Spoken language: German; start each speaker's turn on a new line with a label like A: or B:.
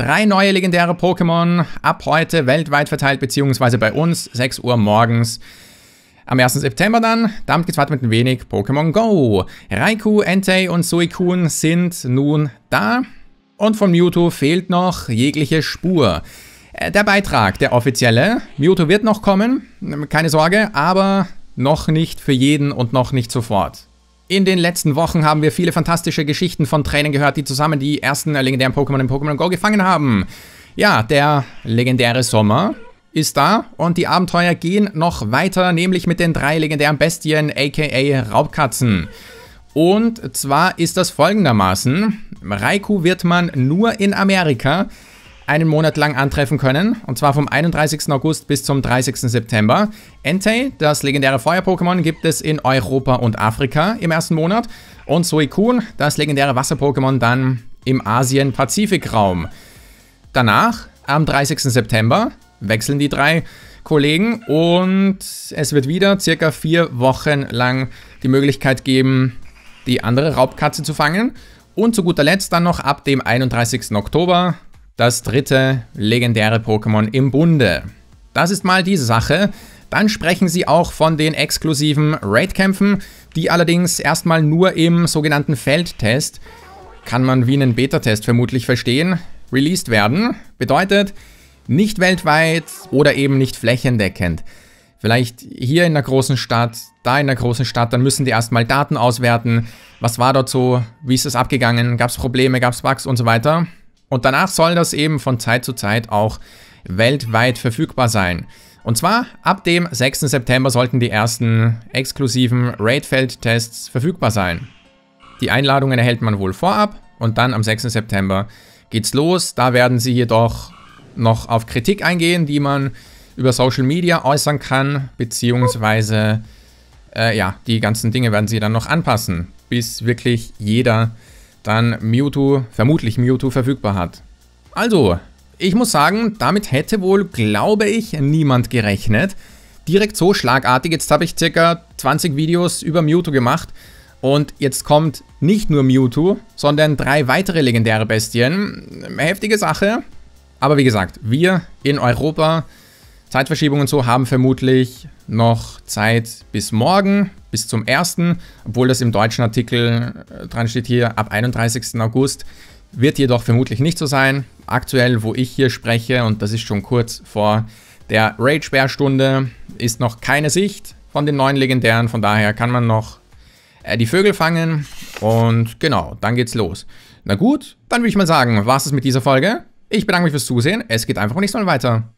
A: Drei neue legendäre Pokémon ab heute weltweit verteilt, beziehungsweise bei uns 6 Uhr morgens. Am 1. September dann, damit geht's weiter mit ein wenig Pokémon Go. Raikou, Entei und Suicune sind nun da. Und von Mewtwo fehlt noch jegliche Spur. Äh, der Beitrag, der offizielle. Mewtwo wird noch kommen, keine Sorge, aber noch nicht für jeden und noch nicht sofort. In den letzten Wochen haben wir viele fantastische Geschichten von Trainern gehört, die zusammen die ersten legendären Pokémon in Pokémon Go gefangen haben. Ja, der legendäre Sommer ist da und die Abenteuer gehen noch weiter, nämlich mit den drei legendären Bestien, aka Raubkatzen. Und zwar ist das folgendermaßen, Raikou wird man nur in Amerika einen Monat lang antreffen können. Und zwar vom 31. August bis zum 30. September. Entei, das legendäre Feuer-Pokémon, gibt es in Europa und Afrika im ersten Monat. Und Suicune, das legendäre Wasser-Pokémon, dann im Asien-Pazifik-Raum. Danach, am 30. September, wechseln die drei Kollegen und es wird wieder circa vier Wochen lang die Möglichkeit geben, die andere Raubkatze zu fangen. Und zu guter Letzt dann noch ab dem 31. Oktober das dritte legendäre Pokémon im Bunde. Das ist mal die Sache. Dann sprechen sie auch von den exklusiven Raid-Kämpfen, die allerdings erstmal nur im sogenannten Feldtest, kann man wie einen Beta-Test vermutlich verstehen, released werden. Bedeutet, nicht weltweit oder eben nicht flächendeckend. Vielleicht hier in einer großen Stadt, da in einer großen Stadt, dann müssen die erstmal Daten auswerten. Was war dort so? Wie ist es abgegangen? Gab es Probleme? Gab es Bugs und so weiter? Und danach soll das eben von Zeit zu Zeit auch weltweit verfügbar sein. Und zwar ab dem 6. September sollten die ersten exklusiven Raidfeld-Tests verfügbar sein. Die Einladungen erhält man wohl vorab und dann am 6. September geht's los. Da werden sie jedoch noch auf Kritik eingehen, die man über Social Media äußern kann, beziehungsweise äh, ja, die ganzen Dinge werden sie dann noch anpassen, bis wirklich jeder dann Mewtwo, vermutlich Mewtwo verfügbar hat. Also, ich muss sagen, damit hätte wohl, glaube ich, niemand gerechnet. Direkt so schlagartig, jetzt habe ich circa 20 Videos über Mewtwo gemacht und jetzt kommt nicht nur Mewtwo, sondern drei weitere legendäre Bestien. Heftige Sache, aber wie gesagt, wir in Europa, Zeitverschiebung und so, haben vermutlich noch Zeit bis morgen bis zum 1., obwohl das im deutschen Artikel äh, dran steht hier ab 31. August, wird jedoch vermutlich nicht so sein. Aktuell, wo ich hier spreche, und das ist schon kurz vor der Rage-Bär-Stunde, ist noch keine Sicht von den neuen Legendären, von daher kann man noch äh, die Vögel fangen und genau, dann geht's los. Na gut, dann würde ich mal sagen, war's es mit dieser Folge. Ich bedanke mich fürs Zusehen, es geht einfach um nichts weiter.